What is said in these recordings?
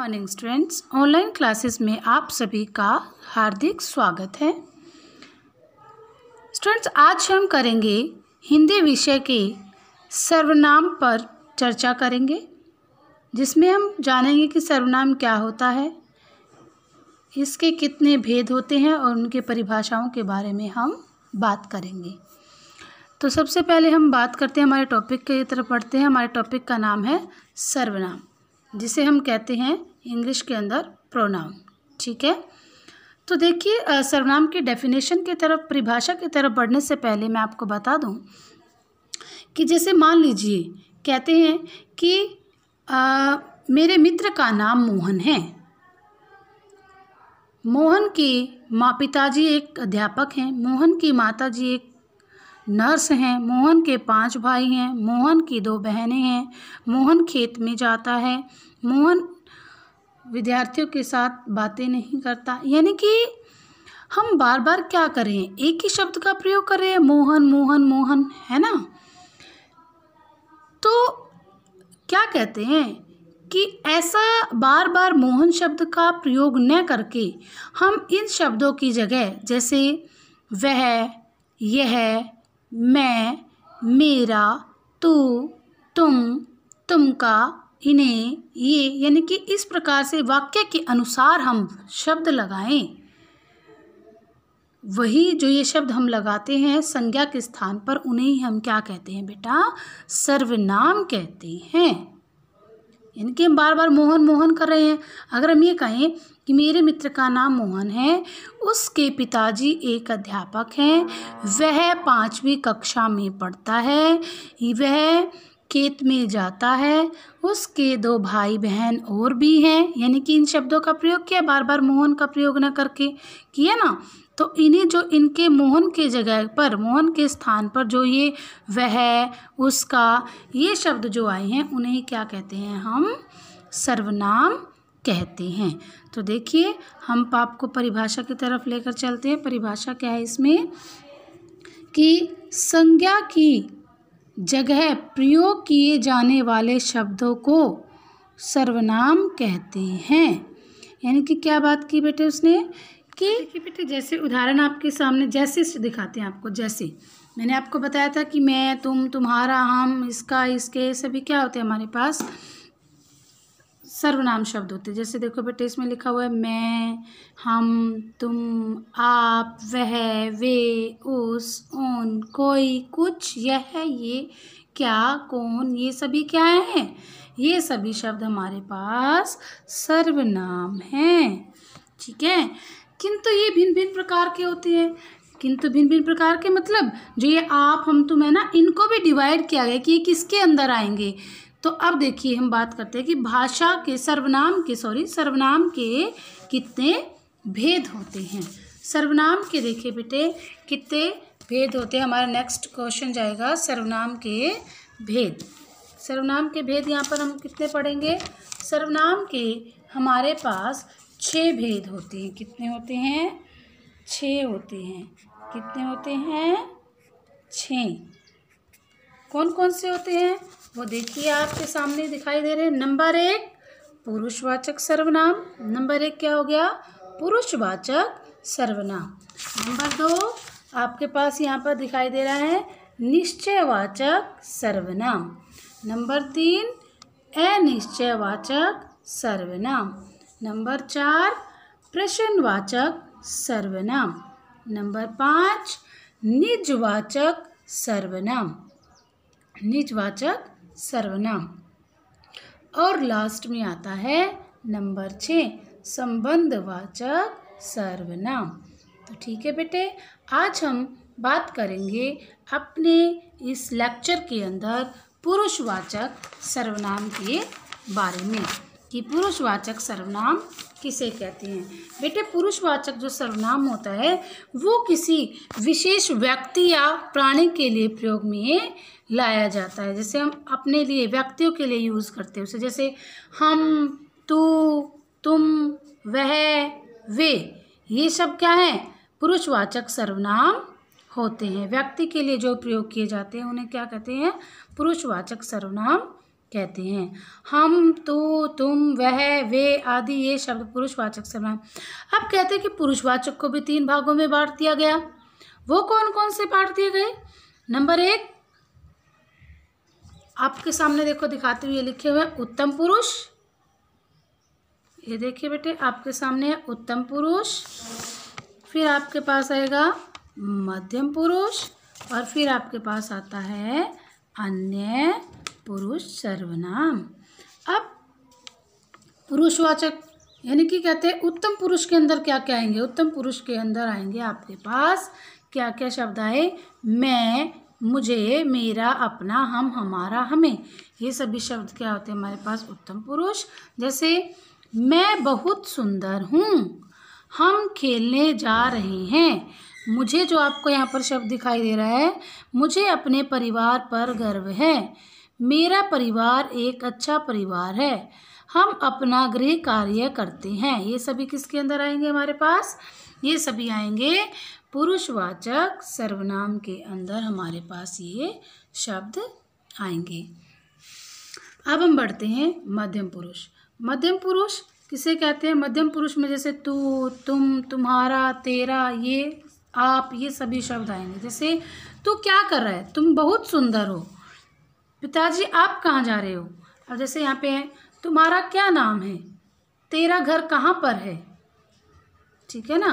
morning students online classes में आप सभी का हार्दिक स्वागत है स्टूडेंट्स आज हम करेंगे हिंदी विषय के सर्वनाम पर चर्चा करेंगे जिसमें हम जानेंगे कि सर्वनाम क्या होता है इसके कितने भेद होते हैं और उनके परिभाषाओं के बारे में हम बात करेंगे तो सबसे पहले हम बात करते हैं हमारे टॉपिक की तरफ पढ़ते हैं हमारे टॉपिक का नाम है सर्वनाम जिसे हम कहते हैं इंग्लिश के अंदर प्रोनाउन ठीक है तो देखिए सर्वनाम के डेफिनेशन की तरफ परिभाषा की तरफ बढ़ने से पहले मैं आपको बता दूं कि जैसे मान लीजिए कहते हैं कि आ, मेरे मित्र का नाम मोहन है मोहन के माँ पिताजी एक अध्यापक हैं मोहन की माताजी एक नर्स हैं मोहन के पांच भाई हैं मोहन की दो बहनें हैं मोहन खेत में जाता है मोहन विद्यार्थियों के साथ बातें नहीं करता यानी कि हम बार बार क्या करें एक ही शब्द का प्रयोग कर रहे हैं मोहन मोहन मोहन है ना तो क्या कहते हैं कि ऐसा बार बार मोहन शब्द का प्रयोग न करके हम इन शब्दों की जगह जैसे वह यह मैं मेरा तू तुम तुमका इन्हें ये यानी कि इस प्रकार से वाक्य के अनुसार हम शब्द लगाएं वही जो ये शब्द हम लगाते हैं संज्ञा के स्थान पर उन्हें हम क्या कहते हैं बेटा सर्वनाम कहते हैं यानी कि हम बार बार मोहन मोहन कर रहे हैं अगर हम ये कहें कि मेरे मित्र का नाम मोहन है उसके पिताजी एक अध्यापक हैं वह पाँचवीं कक्षा में पढ़ता है वह केत में जाता है उसके दो भाई बहन और भी हैं यानी कि इन शब्दों का प्रयोग किया बार बार मोहन का प्रयोग न करके किया ना तो इन्हें जो इनके मोहन के जगह पर मोहन के स्थान पर जो ये वह उसका ये शब्द जो आए हैं उन्हें क्या कहते हैं हम सर्वनाम कहते हैं तो देखिए हम पाप को परिभाषा की तरफ लेकर चलते हैं परिभाषा क्या है इसमें कि संज्ञा की जगह प्रयोग किए जाने वाले शब्दों को सर्वनाम कहते हैं यानी कि क्या बात की बेटे उसने कि बेटे जैसे उदाहरण आपके सामने जैसे दिखाते हैं आपको जैसे मैंने आपको बताया था कि मैं तुम तुम्हारा हम इसका इसके सभी क्या होते हैं हमारे पास सर्वनाम शब्द होते हैं जैसे देखो बेटे इसमें लिखा हुआ है मैं हम तुम आप वह वे उस उन कोई कुछ यह ये क्या कौन ये सभी क्या हैं ये सभी शब्द हमारे पास सर्वनाम हैं ठीक है किंतु ये भिन्न भिन्न प्रकार के होते हैं किंतु भिन्न भिन्न प्रकार के मतलब जो ये आप हम तुम है ना इनको भी डिवाइड किया गया कि ये किसके अंदर आएंगे तो अब देखिए हम बात करते हैं कि भाषा के सर्वनाम के सॉरी सर्वनाम के कितने भेद होते हैं सर्वनाम के देखिए बेटे कितने भेद होते हैं हमारा नेक्स्ट क्वेश्चन जाएगा सर्वनाम के भेद सर्वनाम के भेद यहाँ पर हम कितने पढ़ेंगे सर्वनाम के हमारे पास छः भेद होते हैं कितने होते हैं छः होते हैं कितने होते हैं छः कौन कौन से होते हैं वो देखिए आपके सामने दिखाई दे रहे हैं नंबर एक पुरुषवाचक सर्वनाम नंबर एक क्या हो गया पुरुषवाचक सर्वनाम नंबर दो आपके पास यहाँ पर दिखाई दे रहा है निश्चयवाचक सर्वनाम नंबर तीन अनिश्चयवाचक सर्वनाम नंबर चार प्रश्नवाचक सर्वनाम नंबर पाँच निजवाचक सर्वनाम निजवाचक सर्वनाम और लास्ट में आता है नंबर छः संबंधवाचक सर्वनाम तो ठीक है बेटे आज हम बात करेंगे अपने इस लेक्चर के अंदर पुरुषवाचक सर्वनाम के बारे में कि पुरुषवाचक सर्वनाम किसे कहते हैं बेटे पुरुषवाचक जो सर्वनाम होता है वो किसी विशेष व्यक्ति या प्राणी के लिए प्रयोग में लाया जाता है जैसे हम अपने लिए व्यक्तियों के लिए यूज़ करते हैं उसे जैसे हम तू तुम वह वे ये सब क्या हैं पुरुषवाचक सर्वनाम होते हैं व्यक्ति के लिए जो प्रयोग किए जाते हैं उन्हें क्या कहते हैं पुरुषवाचक सर्वनाम कहते हैं हम तू तुम वह वे आदि ये शब्द पुरुषवाचक से अब कहते हैं कि पुरुषवाचक को भी तीन भागों में बांट दिया गया वो कौन कौन से बांट दिए गए नंबर एक आपके सामने देखो दिखाते हुए लिखे हुए उत्तम पुरुष ये देखिए बेटे आपके सामने है उत्तम पुरुष फिर आपके पास आएगा मध्यम पुरुष और फिर आपके पास आता है अन्य पुरुष सर्वनाम अब पुरुषवाचक यानी कि कहते हैं उत्तम पुरुष के अंदर क्या क्या आएंगे उत्तम पुरुष के अंदर आएंगे आपके पास क्या क्या शब्द आए मैं मुझे मेरा अपना हम हमारा हमें ये सभी शब्द क्या होते हैं हमारे पास उत्तम पुरुष जैसे मैं बहुत सुंदर हूँ हम खेलने जा रहे हैं मुझे जो आपको यहाँ पर शब्द दिखाई दे रहा है मुझे अपने परिवार पर गर्व है मेरा परिवार एक अच्छा परिवार है हम अपना गृह कार्य करते हैं ये सभी किसके अंदर आएंगे हमारे पास ये सभी आएंगे पुरुषवाचक सर्वनाम के अंदर हमारे पास ये शब्द आएंगे अब हम बढ़ते हैं मध्यम पुरुष मध्यम पुरुष किसे कहते हैं मध्यम पुरुष में जैसे तू तुम तुम्हारा तेरा ये आप ये सभी शब्द आएंगे जैसे तू क्या कर रहा है तुम बहुत सुंदर हो पिताजी आप कहाँ जा रहे हो अब जैसे यहाँ पे है तुम्हारा क्या नाम है तेरा घर कहाँ पर है ठीक है ना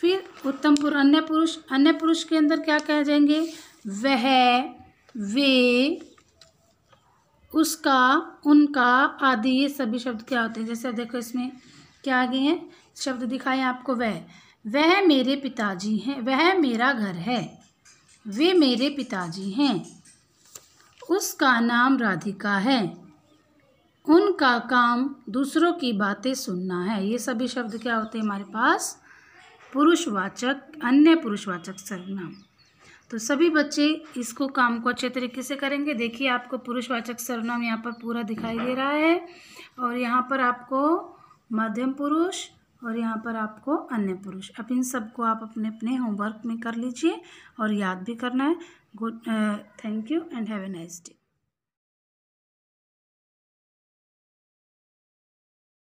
फिर उत्तम पुरुष अन्य पुरुष अन्य पुरुष के अंदर क्या कह जाएंगे वह वे उसका उनका आदि ये सभी शब्द क्या होते हैं जैसे देखो इसमें क्या आ गए हैं शब्द दिखाए आपको वह वह मेरे पिताजी हैं वह मेरा घर है वे मेरे पिताजी हैं उसका नाम राधिका है उनका काम दूसरों की बातें सुनना है ये सभी शब्द क्या होते हैं हमारे पास पुरुषवाचक अन्य पुरुषवाचक सर्वनाम तो सभी बच्चे इसको काम को अच्छे तरीके से करेंगे देखिए आपको पुरुषवाचक सर्वनाम यहाँ पर पूरा दिखाई दे रहा है और यहाँ पर आपको मध्यम पुरुष और यहाँ पर आपको अन्य पुरुष अब इन सबको आप अपने अपने होमवर्क में कर लीजिए और याद भी करना है good uh, thank you and have a nice day